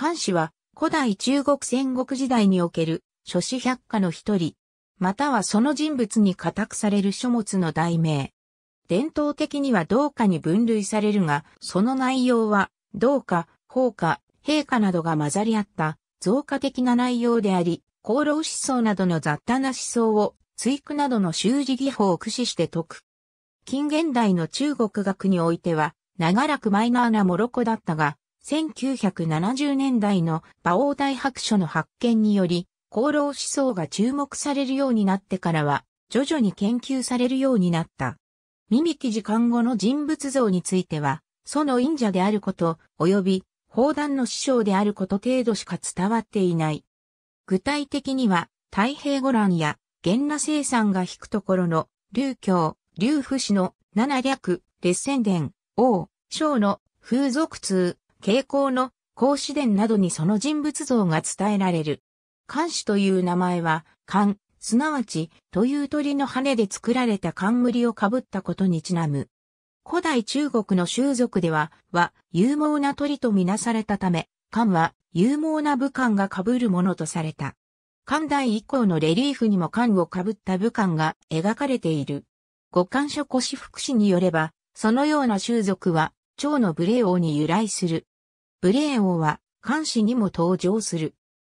漢詩は古代中国戦国時代における諸子百科の一人、またはその人物に固くされる書物の題名。伝統的には同化に分類されるが、その内容は同化、法化、陛下などが混ざり合った増加的な内容であり、功労思想などの雑多な思想を追句などの習字技法を駆使して解く。近現代の中国学においては、長らくマイナーなモロコだったが、1970年代の馬王大白書の発見により、功労思想が注目されるようになってからは、徐々に研究されるようになった。耳記事看護の人物像については、その忍者であること、及び、砲弾の師匠であること程度しか伝わっていない。具体的には、太平五覧や、源羅生産が引くところの、流教、竜不死の、七略、列戦伝、王、章の、風俗通、傾向の孔子伝などにその人物像が伝えられる。漢子という名前は、漢、すなわち、という鳥の羽で作られた冠をかぶったことにちなむ。古代中国の習俗では、は、勇猛な鳥とみなされたため、漢は、勇猛な武漢が被るものとされた。漢代以降のレリーフにも漢を被った武漢が描かれている。五漢書古史福祉によれば、そのような習俗は、蝶の無礼王に由来する。ブレーン王は漢詩にも登場する。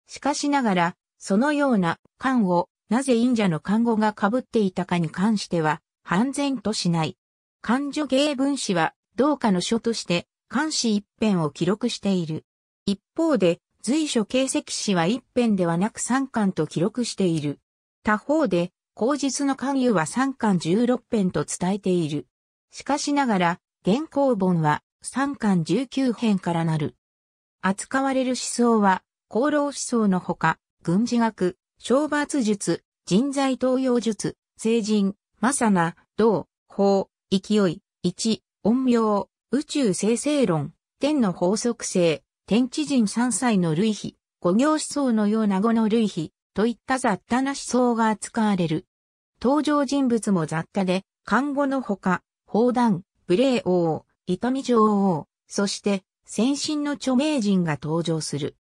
しかしながら、そのような漢をなぜ忍者の漢語が被っていたかに関しては、半然としない。漢女芸文詩は、同かの書として、漢詩一編を記録している。一方で、随所形跡詩は一編ではなく三巻と記録している。他方で、口日の関与は三巻十六編と伝えている。しかしながら、原稿本は三巻十九編からなる。扱われる思想は、功労思想のほか、軍事学、懲罰術、人材登用術、成人、マサナ、道、法、勢い、一、音陽、宇宙生成論、天の法則性、天地人三歳の類比、五行思想のような語の類比、といった雑多な思想が扱われる。登場人物も雑多で、漢語のほか、砲弾、無礼王、伊見女王、そして先進の著名人が登場する。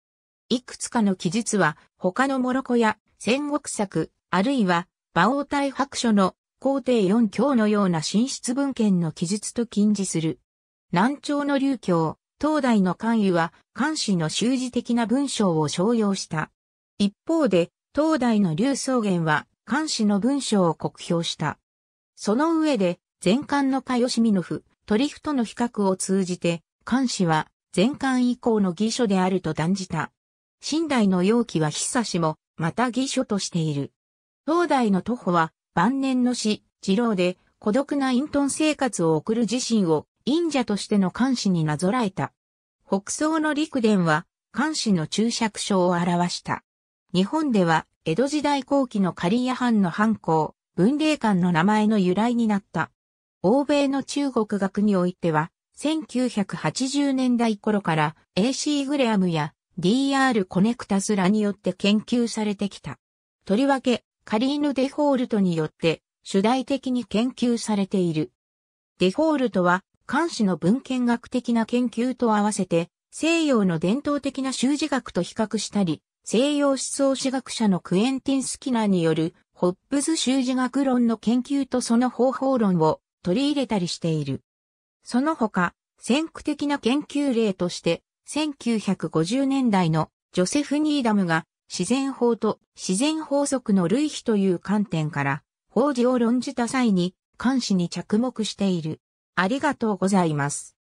いくつかの記述は他のモロコや戦国策、あるいは馬王大白書の皇帝四教のような進出文献の記述と禁じする。南朝の流教、東大の関与は漢氏の修辞的な文章を商用した。一方で、東大の流草原は漢詩の文章を酷評した。その上で、前漢の加吉美のノトリフとの比較を通じて、漢氏は前漢以降の義書であると断じた。新代の容器は久しも、また義書としている。東代の徒歩は晩年の死、次郎で孤独な隠遁生活を送る自身を忍者としての漢詩になぞらえた。北宋の陸伝は漢詩の注釈書を表した。日本では江戸時代後期の刈谷藩の藩校、文霊館の名前の由来になった。欧米の中国学においては、1980年代頃から AC グレアムや DR コネクタスらによって研究されてきた。とりわけ、カリーヌ・デフォールトによって主題的に研究されている。デフォールトは、監視の文献学的な研究と合わせて、西洋の伝統的な修辞学と比較したり、西洋思想史学者のクエンティン・スキナーによるホップズ修辞学論の研究とその方法論を取り入れたりしている。その他、先駆的な研究例として、1950年代のジョセフ・ニーダムが自然法と自然法則の類比という観点から法事を論じた際に、監視に着目している。ありがとうございます。